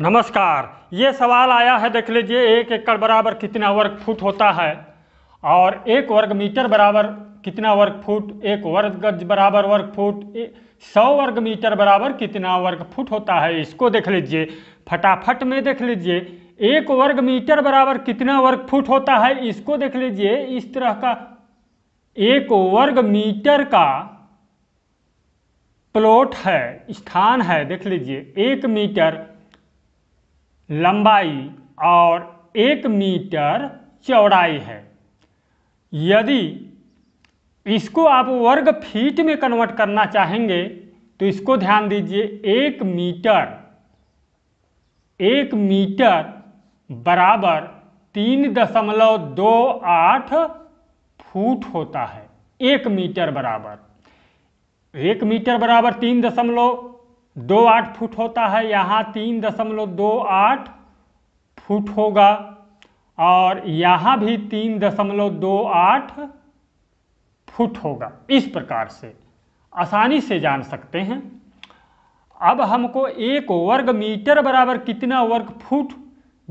नमस्कार ये सवाल आया है देख लीजिए एक एकड़ बराबर कितना वर्ग फुट होता है और एक वर्ग मीटर बराबर कितना वर्ग फुट एक वर्ग गज बराबर वर्ग फुट सौ वर्ग मीटर बराबर कितना वर्ग फुट होता है इसको देख लीजिए फटाफट में देख लीजिए एक वर्ग मीटर बराबर कितना वर्ग फुट होता है इसको देख लीजिए इस तरह का एक वर्ग मीटर का प्लॉट है स्थान है देख लीजिए एक मीटर लंबाई और एक मीटर चौड़ाई है यदि इसको आप वर्ग फीट में कन्वर्ट करना चाहेंगे तो इसको ध्यान दीजिए एक मीटर एक मीटर बराबर तीन दशमलव दो आठ फुट होता है एक मीटर बराबर एक मीटर बराबर तीन दशमलव दो आठ फुट होता है यहाँ तीन दशमलव दो आठ फुट होगा और यहाँ भी तीन दशमलव दो आठ फुट होगा इस प्रकार से आसानी से जान सकते हैं अब हमको एक वर्ग मीटर बराबर कितना वर्ग फुट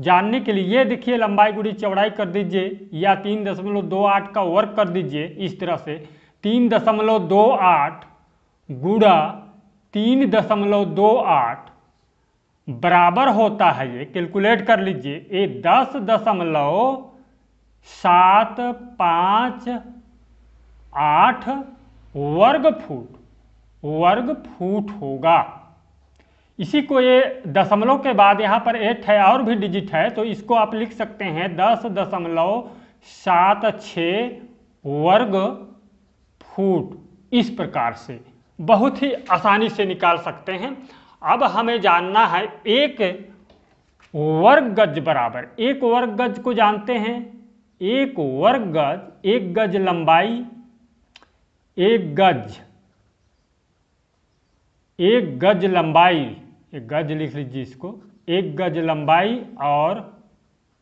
जानने के लिए ये देखिए लंबाई गुड़ी चौड़ाई कर दीजिए या तीन दशमलव दो आठ का वर्ग कर दीजिए इस तरह से तीन दशमलव दो आठ गुड़ा तीन दशमलव दो आठ बराबर होता है ये कैलकुलेट कर लीजिए ये दस दशमलव सात पाँच आठ वर्ग फुट वर्ग फुट होगा इसी को ये दशमलव के बाद यहाँ पर एट है और भी डिजिट है तो इसको आप लिख सकते हैं दस दशमलव सात छ वर्ग फुट इस प्रकार से बहुत ही आसानी से निकाल सकते हैं अब हमें जानना है एक वर्ग गज बराबर एक वर्ग गज को जानते हैं एक वर्ग गज एक गज लंबाई एक गज एक गज लंबाई एक गज लिख लीजिए इसको एक गज लंबाई और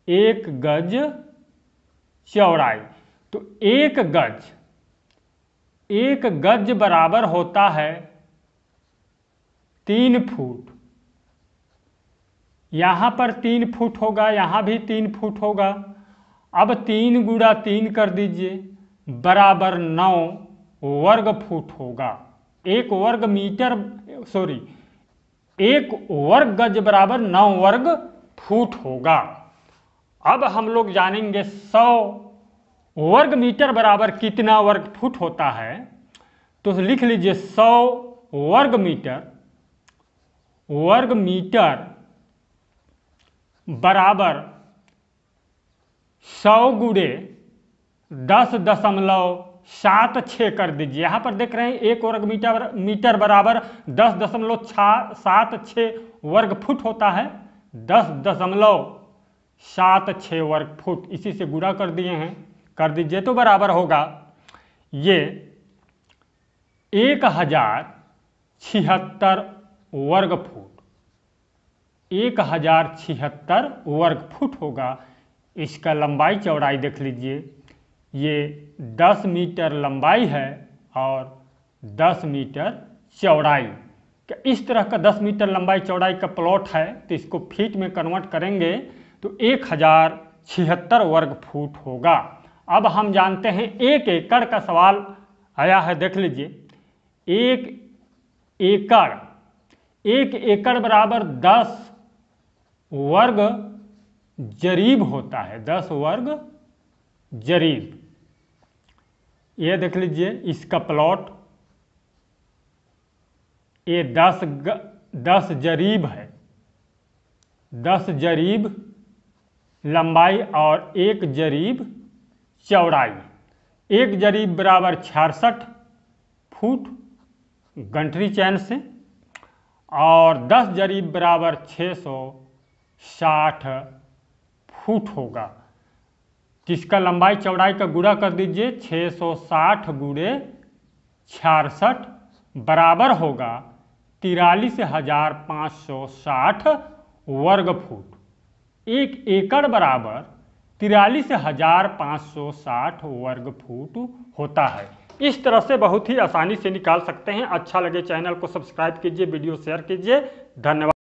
एक गज चौड़ाई तो एक गज एक गज बराबर होता है तीन फुट यहाँ पर तीन फुट होगा यहाँ भी तीन फुट होगा अब तीन गुड़ा तीन कर दीजिए बराबर नौ वर्ग फुट होगा एक वर्ग मीटर सॉरी एक वर्ग गज बराबर नौ वर्ग फुट होगा अब हम लोग जानेंगे सौ वर्ग मीटर बराबर कितना वर्ग फुट होता है तो लिख लीजिए सौ वर्ग मीटर वर्ग मीटर बराबर सौ गुड़े दस दशमलव सात छः कर दीजिए यहाँ पर देख रहे हैं एक वर्ग मीटर मीटर बराबर दस दशमलव छा सात छः वर्ग फुट होता है दस दशमलव सात छः वर्ग फुट इसी से गुणा कर दिए हैं कर दीजिए तो बराबर होगा ये एक हजार छिहत्तर वर्ग फुट एक हजार छिहत्तर वर्ग फुट होगा इसका लंबाई चौड़ाई देख लीजिए ये दस मीटर लंबाई है और दस मीटर चौड़ाई इस तरह का दस मीटर लंबाई चौड़ाई का प्लॉट है तो इसको फीट में कन्वर्ट करेंगे तो एक हजार छिहत्तर वर्ग फुट होगा अब हम जानते हैं एक एकड़ का सवाल आया है देख लीजिए एक एकड़ एक एकड़ बराबर दस वर्ग जरीब होता है दस वर्ग जरीब ये देख लीजिए इसका प्लॉट ये दस ग, दस जरीब है दस जरीब लंबाई और एक जरीब चौड़ाई एक जरीब बराबर छियासठ फुट गंठरी चैन से और 10 जरीब बराबर 660 फुट होगा जिसका लंबाई चौड़ाई का गुड़ा कर दीजिए 660 गुड़े छियासठ बराबर होगा तिरालीस हजार पाँच सौ साठ वर्ग फुट एक एकड़ बराबर तिरालीस हजार पाँच सौ साठ वर्ग फुट होता है इस तरह से बहुत ही आसानी से निकाल सकते हैं अच्छा लगे चैनल को सब्सक्राइब कीजिए वीडियो शेयर कीजिए धन्यवाद